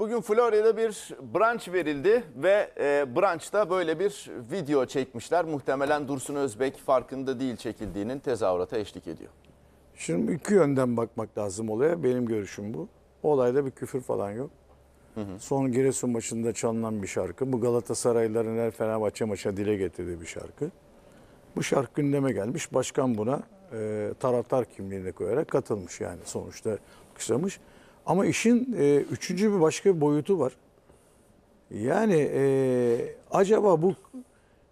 Bugün Florya'da bir branç verildi ve e, brançta böyle bir video çekmişler. Muhtemelen Dursun Özbek farkında değil çekildiğinin tezahürata eşlik ediyor. Şimdi iki yönden bakmak lazım olaya. Benim görüşüm bu. O olayda bir küfür falan yok. Hı hı. Son Giresun maçında çalınan bir şarkı. Bu Galatasaraylıların her Fenerbahçe maça dile getirdiği bir şarkı. Bu şarkı gündeme gelmiş. Başkan buna e, taraftar kimliğine koyarak katılmış yani sonuçta kısamış. Ama işin e, üçüncü bir başka bir boyutu var. Yani e, acaba bu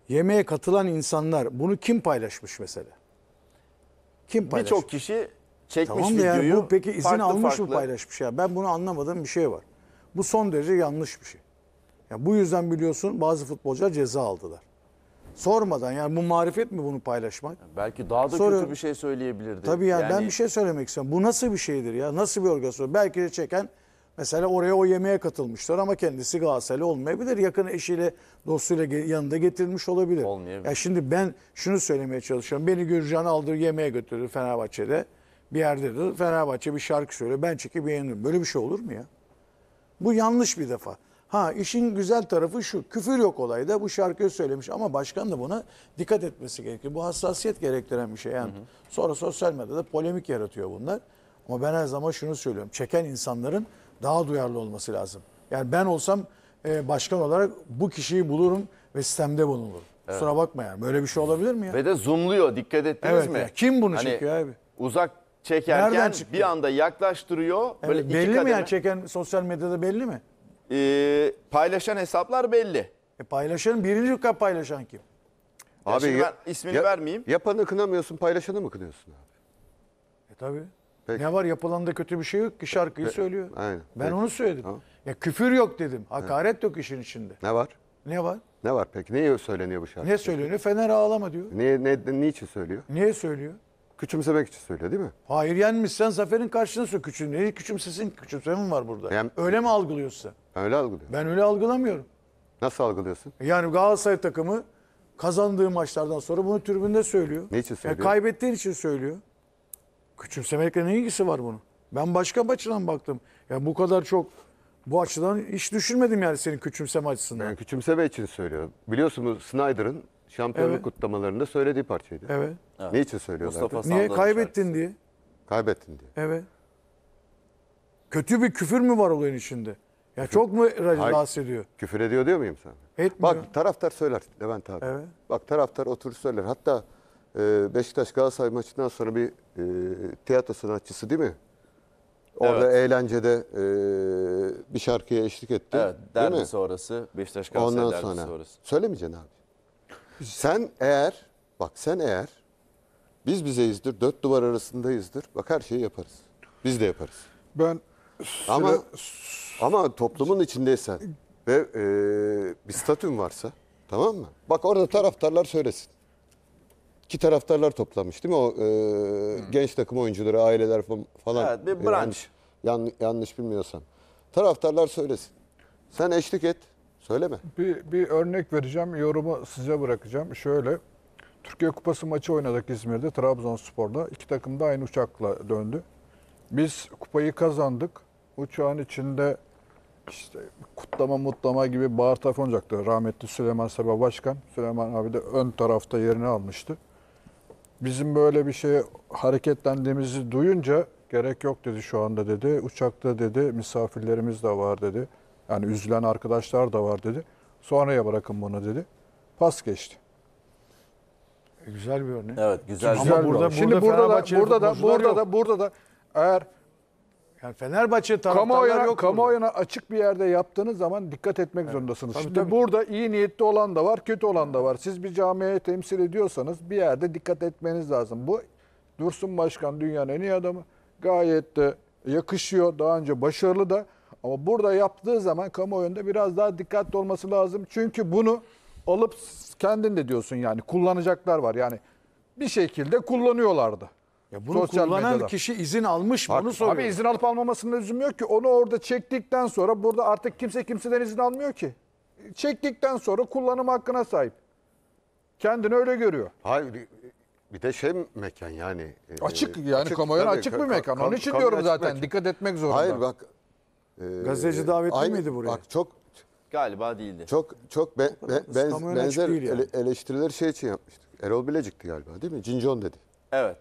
yemeğe katılan insanlar bunu kim paylaşmış mesela? Kim paylaşmış? Birçok kişi çekmiş tamam videoyu. Tamam yani bu peki izin farklı, almış farklı. mı paylaşmış ya? Ben bunu anlamadığım bir şey var. Bu son derece yanlış bir şey. Yani bu yüzden biliyorsun bazı futbolcular ceza aldılar. Sormadan yani bu marifet mi bunu paylaşmak? Belki daha da Soruyorum. kötü bir şey söyleyebilirdi. Tabii yani, yani ben bir şey söylemek istiyorum. Bu nasıl bir şeydir ya? Nasıl bir organizasyon? Belki de çeken mesela oraya o yemeğe katılmışlar ama kendisi Galatasaraylı olmayabilir. Yakın eşiyle, dostuyla yanında getirilmiş olabilir. Olmayabilir. Ya şimdi ben şunu söylemeye çalışıyorum. Beni Gürcan aldığı yemeğe götürdü Fenerbahçe'de. Bir yerde de Fenerbahçe bir şarkı söylüyor. Ben çekip beğenirim. Böyle bir şey olur mu ya? Bu yanlış bir defa. Ha işin güzel tarafı şu. Küfür yok olayda bu şarkıyı söylemiş ama başkan da buna dikkat etmesi gerekiyor. Bu hassasiyet gerektiren bir şey. Yani hı hı. sonra sosyal medyada polemik yaratıyor bunlar. Ama ben her zaman şunu söylüyorum. Çeken insanların daha duyarlı olması lazım. Yani ben olsam e, başkan olarak bu kişiyi bulurum ve sistemde bulunurum. Evet. Kusura bakma yani. Böyle bir şey olabilir mi ya? Ve de zoomluyor. Dikkat ettiniz evet, mi? Ya. Kim bunu hani, çekiyor abi? Uzak çekerken bir anda yaklaştırıyor. Evet, böyle belli kademe... mi yani çeken sosyal medyada belli mi? e, paylaşan hesaplar belli. E paylaşan birinci kat paylaşan kim? Abi ya- ben ismini ya- vermeyeyim. Yapanı kınamıyorsun, paylaşanı mı kınıyorsun abi? E tabii. Ne var yapılan da kötü bir şey yok ki şarkıyı Pe- söylüyor. Aynen. Ben Peki. onu söyledim. Tamam. Ya küfür yok dedim. Hakaret yok işin içinde. Ne var? Ne var? Ne var peki? Neye söyleniyor bu şarkı? Ne söyleniyor? Fener ağlama diyor. Niye, ne, niçin söylüyor? Niye söylüyor? Küçümsemek için söylüyor değil mi? Hayır yenmişsen zaferin karşısına sök küçüğünü. Neyi küçümsesin? Küçümseme mi var burada? Yani- öyle mi algılıyorsun Öyle algılıyor. Ben öyle algılamıyorum. Nasıl algılıyorsun? E yani Galatasaray takımı kazandığı maçlardan sonra bunu tribünde söylüyor. Ne için söylüyor? E, kaybettiğin için söylüyor. Küçümsemekle ne ilgisi var bunun? Ben başka bir açıdan baktım. Yani bu kadar çok bu açıdan hiç düşünmedim yani senin küçümseme açısından. Ben küçümseme için söylüyorum. Biliyorsunuz Snyder'ın Şampiyonluk Evet. kutlamalarında söylediği parçaydı. Evet. Ne için söylüyorlardı? Niye kaybettin diye? Kaybettin diye. Evet. Kötü bir küfür mü var olayın içinde? Ya çok mu Hayır. rahatsız ediyor? Küfür ediyor diyor muyum sana? Etmiyor. Bak taraftar söyler Levent abi. Evet. Bak taraftar oturur söyler. Hatta e, Beşiktaş Galatasaray maçından sonra bir e, tiyatro sanatçısı değil mi? Orada eğlencede e, bir şarkıya eşlik etti. Evet, değil derbi sonrası Beşiktaş Galatasaray Ondan sonrası. Söylemeyeceksin abi. Sen eğer, bak sen eğer, biz bizeyizdir, dört duvar arasındayızdır. Bak her şeyi yaparız. Biz de yaparız. Ben süre... ama ama toplumun içindeysen ve e, bir statün varsa, tamam mı? Bak orada taraftarlar söylesin. İki taraftarlar toplamış değil mi? O e, hmm. genç takım oyuncuları, aileler falan. Evet, bir e, branş. E, yanlış, yanlış bilmiyorsam. Taraftarlar söylesin. Sen eşlik et. Söyleme. Bir, bir örnek vereceğim. Yorumu size bırakacağım. Şöyle. Türkiye Kupası maçı oynadık İzmir'de Trabzonspor'da. İki takım da aynı uçakla döndü. Biz kupayı kazandık. Uçağın içinde işte kutlama mutlama gibi bağırtaf oynayacaktı. Rahmetli Süleyman Sabah Başkan. Süleyman abi de ön tarafta yerini almıştı. Bizim böyle bir şeye hareketlendiğimizi duyunca gerek yok dedi şu anda dedi. Uçakta dedi misafirlerimiz de var dedi. Yani üzülen arkadaşlar da var dedi. Sonraya bırakın bunu dedi. Pas geçti. E, güzel bir örnek. Evet güzel. Ama burada, burada şimdi burada da burada da burada yok. da burada da eğer yani Fenerbahçe kamuoyuna, yok kamuoyuna burada. açık bir yerde yaptığınız zaman dikkat etmek evet. zorundasınız. Tabii, Şimdi tabii. burada iyi niyetli olan da var, kötü olan da var. Siz bir camiye temsil ediyorsanız bir yerde dikkat etmeniz lazım. Bu Dursun Başkan dünyanın en iyi adamı. Gayet de yakışıyor. Daha önce başarılı da. Ama burada yaptığı zaman kamuoyunda biraz daha dikkatli olması lazım. Çünkü bunu alıp kendin de diyorsun yani kullanacaklar var. Yani bir şekilde kullanıyorlardı. Ya bunu Sosyal kullanan medyada. kişi izin almış mı? Bak, onu soruyor. Abi izin alıp almamasının lüzum yok ki. Onu orada çektikten sonra burada artık kimse kimseden izin almıyor ki. Çektikten sonra kullanım hakkına sahip. Kendini öyle görüyor. Hayır bir de şey mekan yani. E, açık yani açık, açık bir mekan. Onun için diyorum zaten mekan. dikkat etmek zorunda. Hayır bak ee, Gazeteci davetli aynı, miydi buraya? Bak çok Galiba değildi. çok çok be, be- benz- benzer değil yani. ele- eleştirileri şey için yapmıştık. Erol Bilecik'ti galiba değil mi? Cincon dedi. Kadın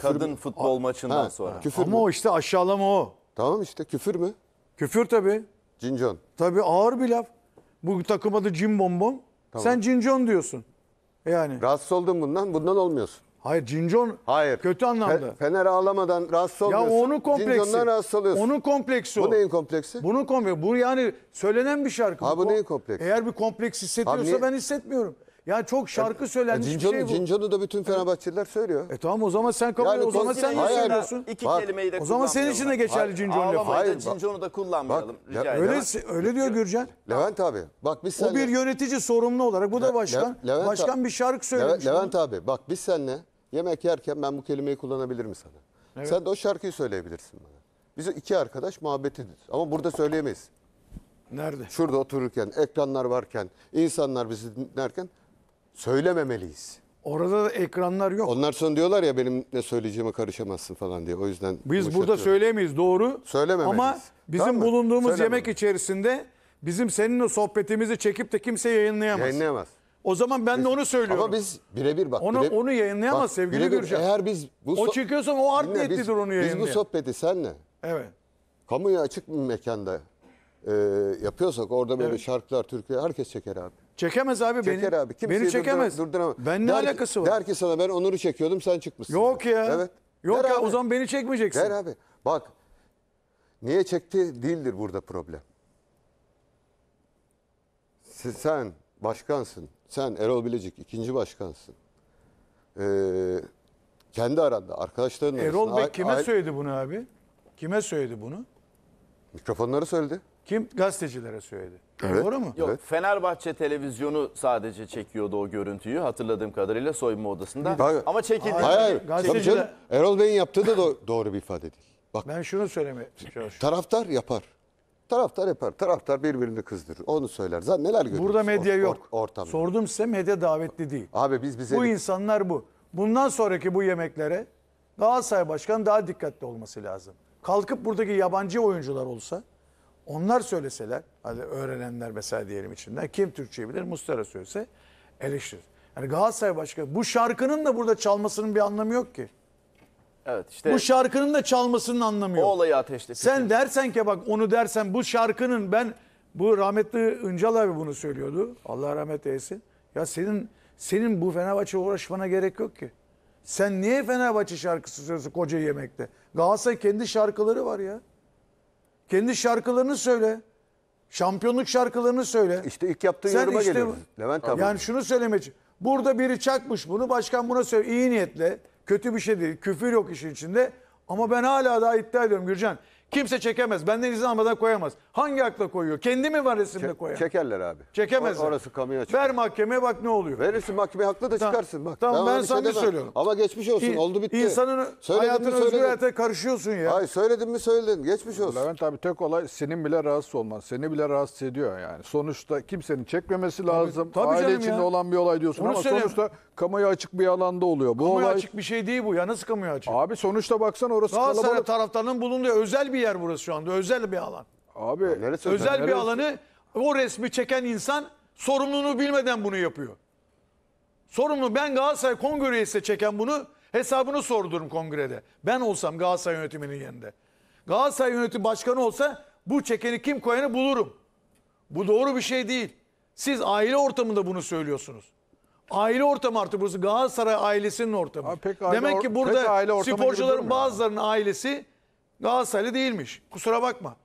Kadın futbol maçından Ha, sonra. Küfür Ama mü? o işte aşağılama o. Tamam işte küfür mü? Küfür tabii. Cincon. Tabii ağır bir laf. Bu takım adı Cim Bombom. Sen Cincon diyorsun. Yani. Rahatsız oldun bundan, bundan olmuyorsun. Hayır Cincon Hayır. kötü anlamda. Fener ağlamadan rahatsız oluyorsun. Ya onun kompleksi. Cincon'dan rahatsız oluyorsun. Onun kompleksi o. Bu neyin kompleksi? Bunun kompleksi. Bu yani söylenen bir şarkı. Ha bu, bu neyin kompleksi? Eğer bir kompleks hissediyorsa Abi, ben hissetmiyorum. Ya çok şarkı söylenmiş Cinconu, bir şey bu. Cincon'u da bütün Fenerbahçeliler söylüyor. E tamam o zaman sen kabul yani, o zaman sen niye söylüyorsun? İki Bak, kelimeyi de O zaman senin için de geçerli Cincon lafı. Hayır, Cincon'u da kullanmayalım. Bak, rica öyle, öyle diyor Gürcan. Levent abi bak biz senle... O bir yönetici sorumlu olarak bu da başkan. Le, Levent başkan abi, bir şarkı söylemiş. Levent, Levent abi bak biz senle Yemek yerken ben bu kelimeyi kullanabilir mi sana? Evet. Sen de o şarkıyı söyleyebilirsin bana. Biz iki arkadaş muhabbet ediyoruz. Ama burada söyleyemeyiz. Nerede? Şurada otururken, ekranlar varken, insanlar bizi dinlerken söylememeliyiz. Orada da ekranlar yok. Onlar son diyorlar ya benim ne söyleyeceğime karışamazsın falan diye. O yüzden Biz burada söyleyemeyiz doğru. Söylememeliyiz. Ama bizim tamam mı? bulunduğumuz yemek içerisinde bizim seninle sohbetimizi çekip de kimse yayınlayamaz. Yayınlayamaz. O zaman ben de onu söylüyorum. Ama biz birebir bak. Onu, bire, onu yayınlayamaz bak, sevgili Gürcan. Eğer biz bu o çıkıyorsa o art dinle, niyetlidir onu yayınlayan. Biz bu sohbeti senle. Evet. Kamuya açık bir mekanda e, yapıyorsak orada böyle evet. şarkılar, türküler herkes çeker abi. Çekemez abi çeker beni. Çeker abi. Kimseyi beni çekemez. Durduramaz. Ben ne der, alakası var? Der ki sana ben onuru çekiyordum sen çıkmışsın. Yok ya. Evet. Yok der ya abi. o zaman beni çekmeyeceksin. Der abi. Bak niye çekti değildir burada problem. Sen başkansın sen Erol Bilecik ikinci başkansın. Ee, kendi aranda arkadaşların Erol Bey kime söyledi bunu abi? Kime söyledi bunu? Mikrofonları söyledi. Kim? Gazetecilere söyledi. Evet. Doğru mu? Yok evet. Fenerbahçe televizyonu sadece çekiyordu o görüntüyü hatırladığım kadarıyla soyunma odasında. Hayır. Ama çekildi. Hayır. hayır. Gazeteciler... Erol Bey'in yaptığı da doğru bir ifade değil. Bak, ben şunu söylemeye çalışıyorum. Taraftar yapar. Taraftar yapar. Taraftar birbirini kızdırır. Onu söyler. Zaten neler görüyoruz? Burada medya yok. or- ortamda. Sordum size medya davetli değil. Abi biz bize Bu insanlar bu. Bundan sonraki bu yemeklere Galatasaray Başkanı daha dikkatli olması lazım. Kalkıp buradaki yabancı oyuncular olsa onlar söyleseler hadi öğrenenler mesela diyelim içinden kim Türkçe bilir Mustara söylese eleştirir. Yani Galatasaray Başkanı bu şarkının da burada çalmasının bir anlamı yok ki. Evet işte. Bu şarkının da çalmasının anlamı yok. O olayı ateşle. Sen dersen ki bak onu dersen bu şarkının ben bu rahmetli Üncal abi bunu söylüyordu. Allah rahmet eylesin. Ya senin senin bu Fenerbahçe uğraşmana gerek yok ki. Sen niye Fenerbahçe şarkısı söylüyorsun koca yemekte? Galatasaray kendi şarkıları var ya. Kendi şarkılarını söyle. Şampiyonluk şarkılarını söyle. İşte ilk yaptığı Sen yoruma işte, geliyoruz. Levent abi. Yani şunu söylemeci. Burada biri çakmış bunu başkan buna söyle iyi niyetle. Kötü bir şey değil. Küfür yok işin içinde. Ama ben hala daha iddia ediyorum Gürcan. Kimse çekemez. Benden izin almadan koyamaz. Hangi akla koyuyor? Kendi mi var resimde Çe- koyan? Çekerler abi. Çekemezler. O- orası kamuya çıkar. Ver mahkemeye bak ne oluyor. Verirsin mahkemeye haklı da çıkarsın. Bak, Tamam, ben ona şey sana demem. söylüyorum. Ama geçmiş olsun. İ- Oldu bitti. İnsanın Söyledim mi hayatın özgür söyledim. karışıyorsun ya. Ay söyledim mi söyledin. Geçmiş olsun. Levent abi tek olay senin bile rahatsız olman. Seni bile rahatsız ediyor yani. Sonuçta kimsenin çekmemesi lazım. tabii Aile canım içinde ya. olan bir olay diyorsun Onu ama söylüyorum. sonuçta kamuya açık bir alanda oluyor. Bu Kamuya olay açık bir şey değil bu ya. Nasıl kamuya açık? Abi sonuçta baksan orası Galatasaray kalabalık. taraftarının bulunduğu özel bir yer burası şu anda. Özel bir alan. Abi neresi, özel neresi? bir alanı o resmi çeken insan sorumluluğunu bilmeden bunu yapıyor. Sorumlu ben Galatasaray Kongre üyesi çeken bunu hesabını sordurum kongrede. Ben olsam Galatasaray yönetiminin yerinde. Galatasaray yönetim başkanı olsa bu çekeni kim koyanı bulurum. Bu doğru bir şey değil. Siz aile ortamında bunu söylüyorsunuz. Aile ortamı artık burası Galatasaray ailesinin ortamı. Abi pek aile Demek ki burada sporcuların bazılarının ailesi Galatasaraylı değilmiş. Kusura bakma.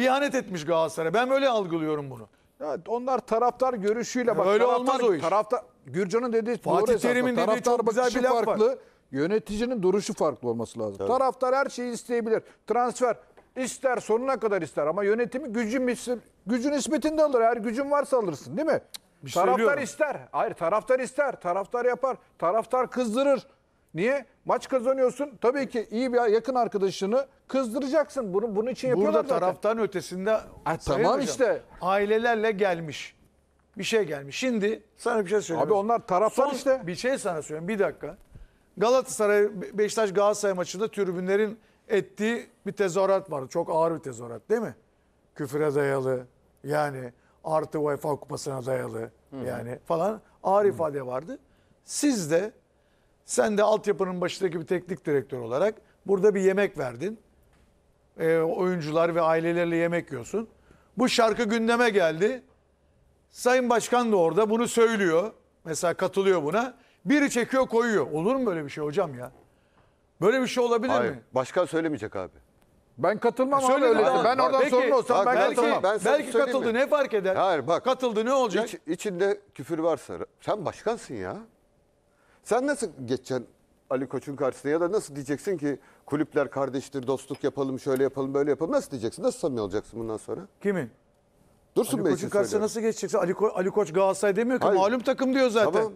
İhanet etmiş Galatasaray'a. Ben böyle algılıyorum bunu. Ya onlar taraftar görüşüyle bak. Öyle taraftar, olmaz o iş. Taraftar Gürcan'ın dediği Fatih Terim'in dediği çok güzel bir laf farklı. Var. Yöneticinin duruşu farklı olması lazım. Tabii. Taraftar her şeyi isteyebilir. Transfer ister sonuna kadar ister ama yönetimi gücün gücün ismetinde alır. Eğer gücün varsa alırsın değil mi? Bir şey taraftar ister. Hayır taraftar ister. Taraftar yapar. Taraftar kızdırır. Niye? Maç kazanıyorsun. Tabii ki iyi bir yakın arkadaşını kızdıracaksın. Bunu bunun için yapıyorlar Burada zaten. taraftan ötesinde Ay, tamam hocam, işte. Ailelerle gelmiş. Bir şey gelmiş. Şimdi sana bir şey söyleyeyim. Abi onlar taraftan Son işte. Bir şey sana söyleyeyim. Bir dakika. Galatasaray Beşiktaş Galatasaray maçında tribünlerin ettiği bir tezahürat vardı. Çok ağır bir tezahürat değil mi? Küfüre dayalı yani artı UEFA kupasına dayalı yani falan ağır ifade vardı. Siz de sen de altyapının başındaki bir teknik direktör olarak burada bir yemek verdin. E, oyuncular ve ailelerle yemek yiyorsun. Bu şarkı gündeme geldi. Sayın Başkan da orada bunu söylüyor. Mesela katılıyor buna. Biri çekiyor koyuyor. Olur mu böyle bir şey hocam ya? Böyle bir şey olabilir Hayır, mi? Başkan söylemeyecek abi. Ben katılmam e, abi öyle. Tamam. Ben oradan Peki, sorumlu olsam bak, ben belki, katılmam. Ben belki katıldı mi? ne fark eder? Hayır bak. Katıldı ne olacak? İç, içinde küfür varsa sen başkansın ya. Sen nasıl geçeceksin Ali Koç'un karşısına ya da nasıl diyeceksin ki kulüpler kardeştir, dostluk yapalım, şöyle yapalım, böyle yapalım. Nasıl diyeceksin? Nasıl samimi olacaksın bundan sonra? Kimin? Dursun Ali Koç'un karşısına söylüyorum. nasıl geçeceksin? Ali, Ko- Ali Koç Galatasaray demiyor ki Hayır. malum takım diyor zaten. Tamam.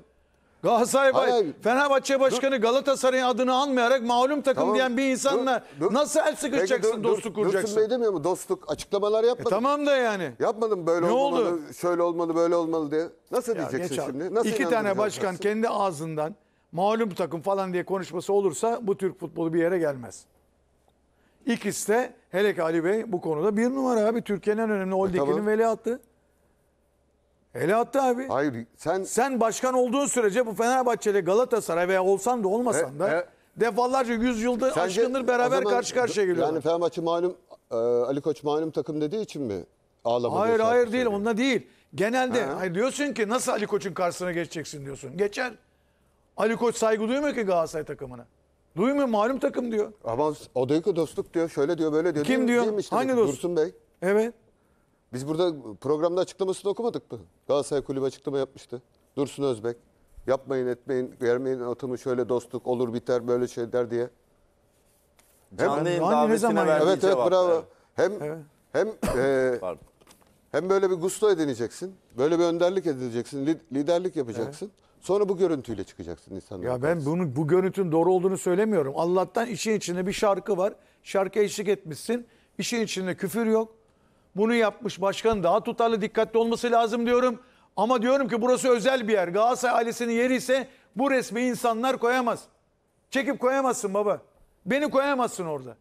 Galatasaray Bay- Hayır. Fenerbahçe Başkanı Galatasaray'ın adını anmayarak malum takım Tamam. diyen bir insanla Dur, dur. nasıl el sıkışacaksın, dur- dur- dostluk kuracaksın? Dursun Bey demiyor mu? Dostluk açıklamalar yapmadı. E, tamam da yani. Yapmadım böyle Ne olmalı, oldu? şöyle olmalı, böyle olmalı diye. Nasıl diyeceksin şimdi? Nasıl İki tane başkan kendi ağzından malum takım falan diye konuşması olursa bu Türk futbolu bir yere gelmez. İkisi de hele ki Ali Bey bu konuda bir numara abi. Türkiye'nin en önemli holdinginin tamam. hele attı abi. Hayır sen... Sen başkan olduğun sürece bu Fenerbahçe'de Galatasaray veya olsan da olmasan e, da... E, e, defalarca yüzyılda Sence, aşkındır beraber zaman, karşı karşıya geliyorlar. Yani Fenerbahçe malum e, Ali Koç malum takım dediği için mi ağlamadı? Hayır hayır değil onunla değil. Genelde ha. hayır diyorsun ki nasıl Ali Koç'un karşısına geçeceksin diyorsun. Geçer. Ali Koç saygı duymuyor ki Galatasaray takımına. Duymuyor malum takım diyor. Ama o diyor ki dostluk diyor. Şöyle diyor böyle diyor. Kim değil, diyor? Değilmiş, Hangi dost? Dursun Bey. Evet. Biz burada programda açıklamasını okumadık mı? Galatasaray Kulübü açıklama yapmıştı. Dursun Özbek. Yapmayın etmeyin vermeyin atımı şöyle dostluk olur biter böyle şeyler diye. Hem, Canlı yayın davetine verdiği Evet evet bravo. Evet. Hem evet. hem e, hem böyle bir gusto edineceksin. Böyle bir önderlik edineceksin. Liderlik yapacaksın. Evet. Sonra bu görüntüyle çıkacaksın insanlara. Ya ben bunu bu görüntünün doğru olduğunu söylemiyorum. Allah'tan işin içinde bir şarkı var. Şarkı eşlik etmişsin. İşin içinde küfür yok. Bunu yapmış başkan daha tutarlı dikkatli olması lazım diyorum. Ama diyorum ki burası özel bir yer. Galatasaray ailesinin yeri ise bu resmi insanlar koyamaz. Çekip koyamazsın baba. Beni koyamazsın orada.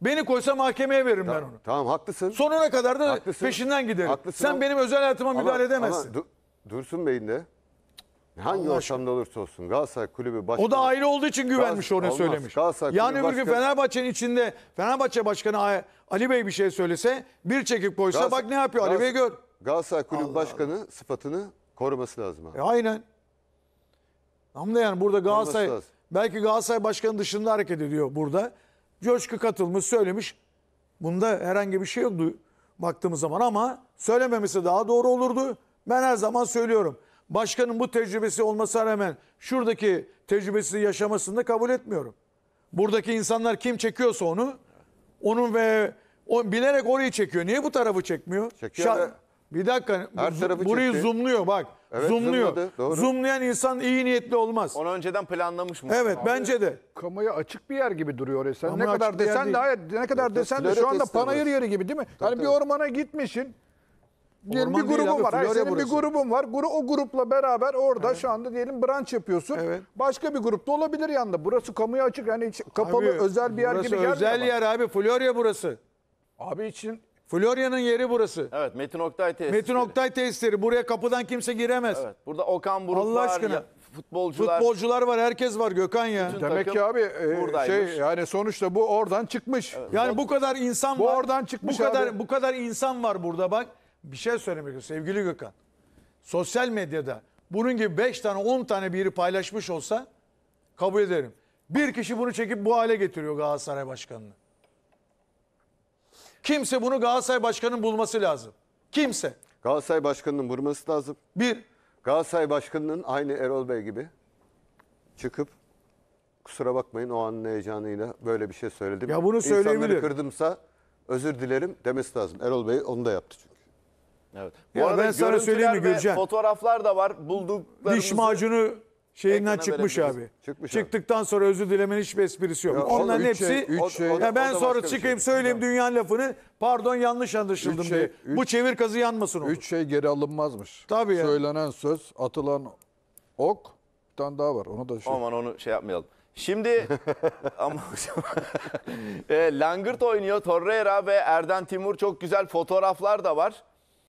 Beni koysa mahkemeye veririm tamam, ben onu. Tamam haklısın. Sonuna kadar da haklısın, peşinden giderim. Haklısın Sen ama, benim özel hayatıma müdahale ama, edemezsin. Ama, Dursun Bey'in de Hangi Allah ortamda olursa olsun Galatasaray kulübü başkanı... O da ayrı olduğu için güvenmiş Galatasaray, ona söylemiş. Galatasaray kulübü yani bir gün Fenerbahçe'nin içinde Fenerbahçe Başkanı Ali Bey bir şey söylese bir çekip koysa Galatasaray- bak ne yapıyor Ali Bey gör. Galatasaray kulübü başkanı sıfatını koruması lazım. abi. E, aynen. Ama da yani burada Galatasaray belki Galatasaray Başkanı dışında hareket ediyor burada. Coşku katılmış söylemiş. Bunda herhangi bir şey yok baktığımız zaman ama söylememesi daha doğru olurdu. Ben her zaman söylüyorum başkanın bu tecrübesi olmasına rağmen şuradaki tecrübesi yaşamasını da kabul etmiyorum. Buradaki insanlar kim çekiyorsa onu onun ve o, bilerek orayı çekiyor. Niye bu tarafı çekmiyor? Çekiyor Şa- bir dakika. Her bu, tarafı burayı çekti. zoomluyor bak. Evet, zoomluyor. Zoomladı, Zoomlayan insan iyi niyetli olmaz. Onu önceden planlamış mı? Evet bence de. Kamuya açık bir yer gibi duruyor Sen ne kadar desen de daha ne kadar desen de şu anda panayır testileri. yeri gibi değil mi? Yani bir ormana gitmişsin. Diyelim bir değil abi, var. Hayır, Florya senin bir burası. grubun var. Gru o grupla beraber orada şu anda diyelim branş yapıyorsun. Evet. Başka bir grupta olabilir yanında. Burası kamuya açık. Yani hiç kapalı Abi, özel bir yer gibi gelmiyor. özel bana. yer abi. Florya burası. Abi için Florya'nın yeri burası. Evet Metin Oktay tesisleri. Metin Oktay tesisleri. Buraya kapıdan kimse giremez. Evet. Burada Okan Buruk Allah var, aşkına. ya- futbolcular. Futbolcular var, herkes var Gökhan ya. Bütün- demek ki abi e, şey yani sonuçta bu oradan çıkmış. Yani bu kadar insan Bu var. oradan çıkmış Bu kadar abi. bu kadar insan var burada bak bir şey söylemek istiyorum sevgili Gökhan. Sosyal medyada bunun gibi 5 tane 10 tane biri paylaşmış olsa kabul ederim. Bir kişi bunu çekip bu hale getiriyor Galatasaray Başkanı'nı. Kimse bunu Galatasaray Başkanı'nın bulması lazım. Kimse. Galatasaray Başkanı'nın vurması lazım. Bir. Galatasaray Başkanı'nın aynı Erol Bey gibi çıkıp kusura bakmayın o anın heyecanıyla böyle bir şey söyledim. Ya bunu söyleyebilir. İnsanları kırdımsa özür dilerim demesi lazım. Erol Bey onu da yaptı çünkü. Evet. Bu Ya arada ben sana söyleyeyim mi görüntüler Gürcan? Fotoğraflar da var. Bulduklarımızı. Diş macunu şeyinden çıkmış abi. Çıkmış abi. Çıktıktan sonra özür dilemenin hiçbir esprisi yok. Ya Onların üç şey, hepsi şey, üç şey- ya ben sonra şey. çıkayım şey. söyleyeyim dünyanın lafını. Pardon yanlış anlaşıldım Üç şey- Bu çevir kazı yanmasın olur. Üç şey geri alınmazmış. Tabii ya. Söylenen söz, atılan ok, bir tane daha var. Onu da şey. Aman onu şey yapmayalım. Şimdi ama e, Langırt oynuyor. Torreira ve Erden Timur çok güzel fotoğraflar da var.